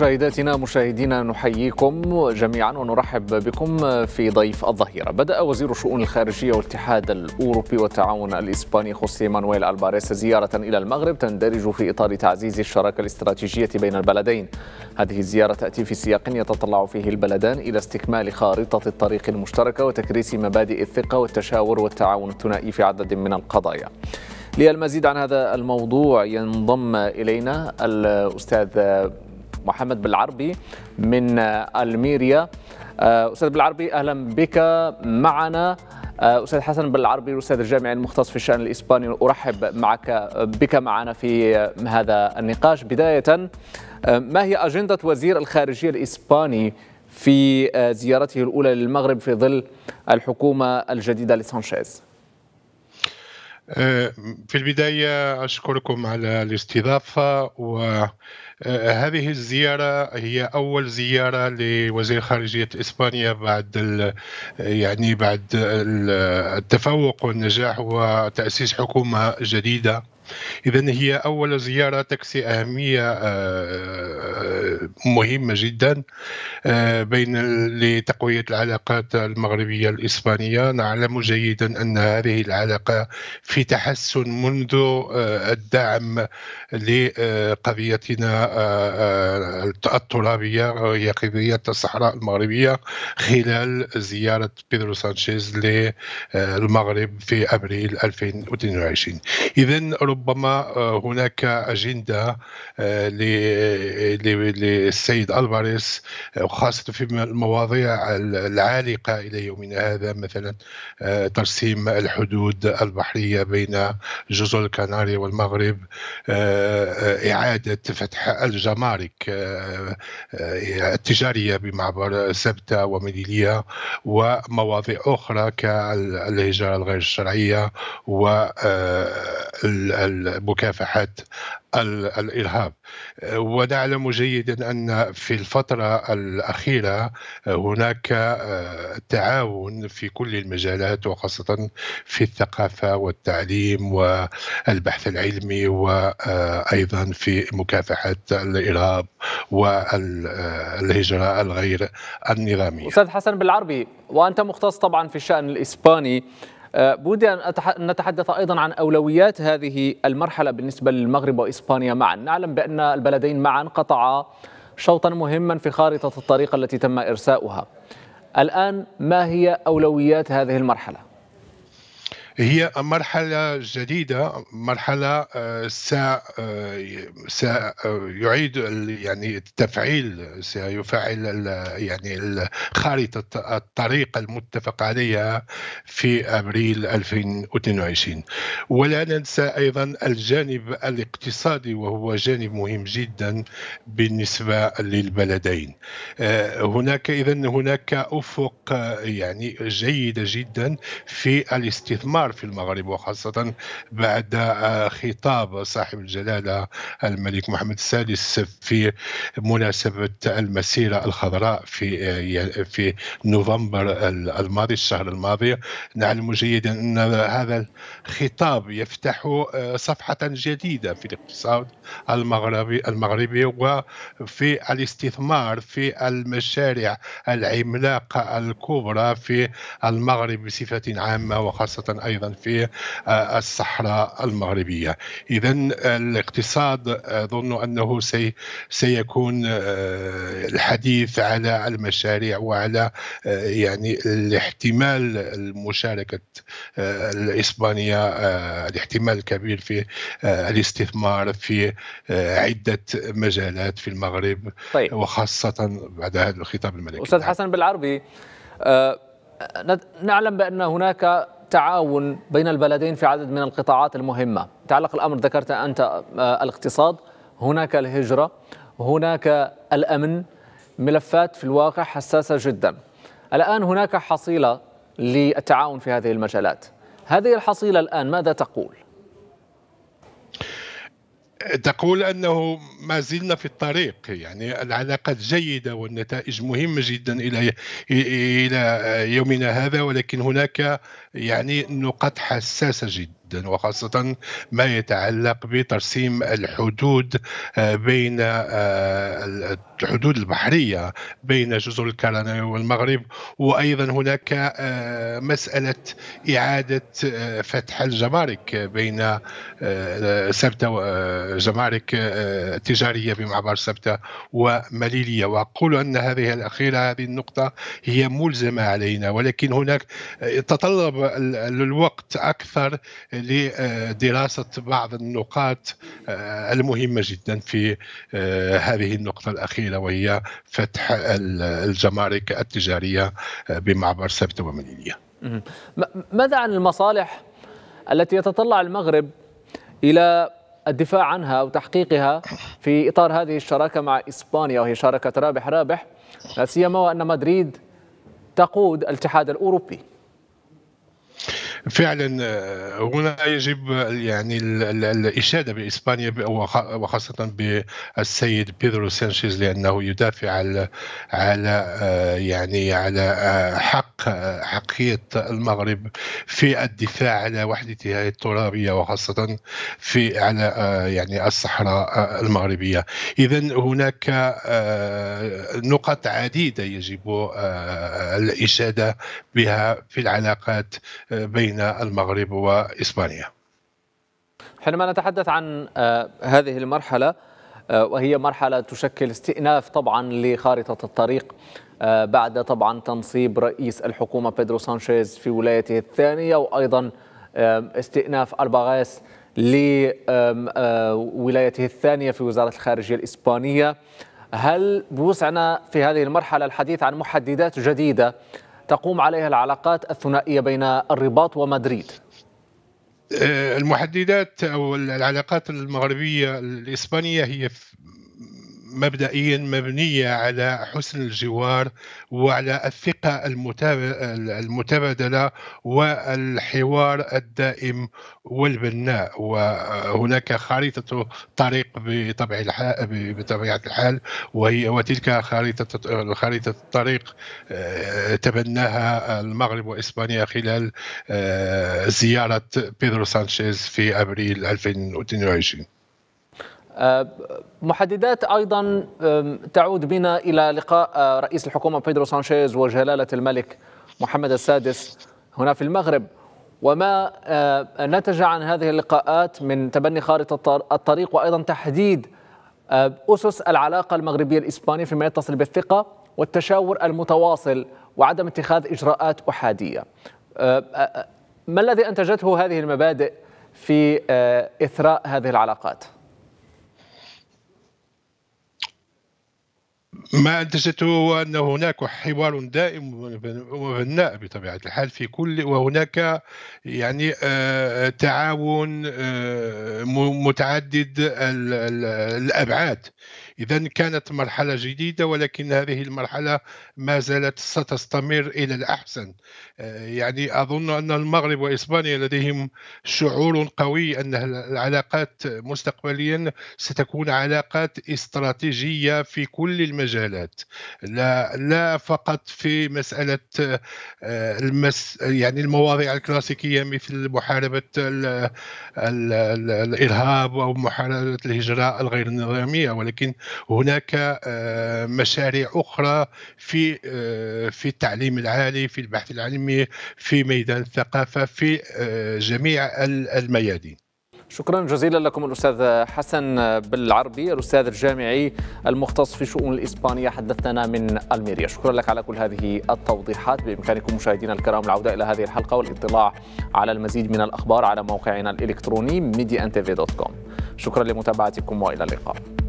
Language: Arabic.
مشاهداتنا مشاهدينا نحييكم جميعا ونرحب بكم في ضيف الظهيرة بدأ وزير الشؤون الخارجية والاتحاد الأوروبي والتعاون الإسباني خوسيه مانويل ألباريس زيارة إلى المغرب تندرج في إطار تعزيز الشراكة الاستراتيجية بين البلدين هذه الزيارة تأتي في سياق يتطلع فيه البلدان إلى استكمال خارطة الطريق المشتركة وتكريس مبادئ الثقة والتشاور والتعاون الثنائي في عدد من القضايا للمزيد عن هذا الموضوع ينضم إلينا الأستاذ محمد بالعربي من آه، الميريا آه، استاذ بالعربي اهلا بك معنا آه، استاذ حسن بالعربي الاستاذ الجامعي المختص في الشان الاسباني ارحب معك بك معنا في هذا النقاش بدايه ما هي اجنده وزير الخارجيه الاسباني في زيارته الاولى للمغرب في ظل الحكومه الجديده لسانشيز في البدايه اشكركم على الاستضافه و آه، هذه الزيارة هي أول زيارة لوزير خارجية إسبانيا بعد يعني بعد التفوق والنجاح وتأسيس حكومة جديدة إذا هي أول زيارة تكسي أهمية آه، مهمة جدا آه، بين لتقوية العلاقات المغربية الإسبانية نعلم جيدا أن هذه العلاقة في تحسن منذ آه، الدعم لقضيتنا الترابية وهي قضية الصحراء المغربية خلال زيارة بيدرو سانشيز للمغرب في أبريل 2022 إذا ربما ربما آه، هناك أجندة آه، للسيد ألفاريس وخاصة آه، في المواضيع العالقة إلى يومنا هذا مثلا ترسيم الحدود البحرية بين جزر الكناري والمغرب إعادة فتح الجمارك التجارية بمعبر سبتة ومليلية ومواضيع أخرى كالهجرة الغير الشرعية و مكافحة الإرهاب ونعلم جيدا أن في الفترة الأخيرة هناك آه، تعاون في كل المجالات وخاصة في الثقافة والتعليم والبحث العلمي وأيضا آه، في مكافحة الإرهاب والهجرة الغير النظامية أستاذ حسن بالعربي وأنت مختص طبعا في الشأن الإسباني آه، بودي أن نتحدث أيضا عن أولويات هذه المرحلة بالنسبة للمغرب وإسبانيا معا نعلم بأن البلدين معا قطعا شوطا مهما في خارطة الطريق التي تم إرساؤها الآن ما هي أولويات هذه المرحلة؟ هي مرحلة جديدة مرحلة آه، سيعيد آه، آه، يعني التفعيل سيفعل يعني خارطة الطريق المتفق عليها في أبريل 2022 ولا ننسى أيضا الجانب الاقتصادي وهو جانب مهم جدا بالنسبة للبلدين هناك إذا هناك أفق يعني جيدة جدا في الاستثمار الأنصار في المغرب وخاصة بعد آه، خطاب صاحب الجلالة الملك محمد السادس في مناسبة المسيرة الخضراء في آه، في نوفمبر الماضي الشهر الماضي نعلم جيدا أن هذا الخطاب يفتح آه، صفحة جديدة في الاقتصاد المغربي المغربي وفي الاستثمار في المشاريع العملاقة الكبرى في المغرب بصفة عامة وخاصة أيضا في آه، الصحراء المغربية إذا آه، الاقتصاد آه، أظن أنه سي سيكون الحديث على المشاريع وعلى يعني الاحتمال المشاركة الإسبانية الاحتمال الكبير في الاستثمار في عدة مجالات في المغرب طيب. وخاصة بعد هذا الخطاب الملكي أستاذ حسن بالعربي نعلم بأن هناك التعاون بين البلدين في عدد من القطاعات المهمة تعلق الأمر ذكرت أنت آه، الاقتصاد هناك الهجرة هناك الأمن ملفات في الواقع حساسة جدا الآن هناك حصيلة للتعاون في هذه المجالات هذه الحصيلة الآن ماذا تقول؟ تقول انه ما زلنا في الطريق يعني العلاقات جيده والنتائج مهمه جدا الى الى يومنا هذا ولكن هناك يعني نقاط حساسه جدا جدا وخاصة ما يتعلق بترسيم الحدود آه، بين آه، الحدود البحرية بين جزر الكرنك والمغرب وأيضا هناك آه، مسألة إعادة فتح الجمارك بين سبتة جمارك تجارية بمعبر سبتة ومليلية وأقول أن هذه الأخيرة هذه النقطة هي ملزمة علينا ولكن هناك تطلب الوقت أكثر لدراسه بعض النقاط آه، المهمه جدا في آه، هذه النقطه الاخيره وهي فتح الجمارك التجاريه آه، بمعبر سبته ومنينية ماذا عن المصالح التي يتطلع المغرب الى الدفاع عنها وتحقيقها في اطار هذه الشراكه مع اسبانيا وهي شراكه رابح رابح لا سيما وان مدريد تقود الاتحاد الاوروبي. فعلا آه، هنا يجب يعني الاشاده باسبانيا وخاصه بالسيد بيدرو سانشيز لانه يدافع على على آه، يعني على آه، حق حقيه المغرب في الدفاع على وحدتها الترابيه وخاصه في على يعني الصحراء المغربيه اذا هناك نقط عديده يجب الاشاده بها في العلاقات بين بين المغرب وإسبانيا حينما نتحدث عن آه، هذه المرحلة آه، وهي مرحلة تشكل استئناف طبعا لخارطة الطريق آه، بعد طبعا تنصيب رئيس الحكومة بيدرو سانشيز في ولايته الثانية وأيضا استئناف الباغاس لولايته الثانية في وزارة الخارجية الإسبانية هل بوسعنا في هذه المرحلة الحديث عن محددات جديدة تقوم عليها العلاقات الثنائية بين الرباط ومدريد آه، المحددات او العلاقات المغربيه الاسبانيه هي مبدئيا مبنية على حسن الجوار وعلى الثقة المتبادلة والحوار الدائم والبناء وهناك خريطة طريق بطبيعة الحال وهي وتلك خريطة خريطة الطريق آه، تبناها المغرب وإسبانيا خلال آه، زيارة بيدرو سانشيز في أبريل 2022 آه، محددات ايضا تعود بنا الى لقاء آه، رئيس الحكومه بيدرو سانشيز وجلاله الملك محمد السادس هنا في المغرب وما آه، نتج عن هذه اللقاءات من تبني خارطه الطريق وايضا تحديد اسس العلاقه المغربيه الاسبانيه فيما يتصل بالثقه والتشاور المتواصل وعدم اتخاذ اجراءات احاديه. ما الذي انتجته هذه المبادئ في اثراء هذه العلاقات؟ ما انتجته هو ان هناك حوار دائم وبناء بطبيعه الحال في كل وهناك يعني آه، تعاون آه، متعدد الابعاد إذا كانت مرحلة جديدة ولكن هذه المرحلة ما زالت ستستمر إلى الأحسن آه، يعني أظن أن المغرب وإسبانيا لديهم شعور قوي أن العلاقات مستقبليا ستكون علاقات استراتيجية في كل المجالات لا, لا فقط في مسألة آه، المس يعني المواضيع الكلاسيكية مثل محاربة ال ال الـ الإرهاب أو محاربة الهجرة الغير نظامية ولكن هناك آه، مشاريع أخرى في آه، في التعليم العالي في البحث العلمي في ميدان الثقافة في آه، جميع الميادين شكرا جزيلا لكم الأستاذ حسن بالعربي الأستاذ الجامعي المختص في شؤون الإسبانية حدثنا من ألميريا شكرا لك على كل هذه التوضيحات بإمكانكم مشاهدينا الكرام العودة إلى هذه الحلقة والاطلاع على المزيد من الأخبار على موقعنا الإلكتروني mediantv.com شكرا لمتابعتكم وإلى اللقاء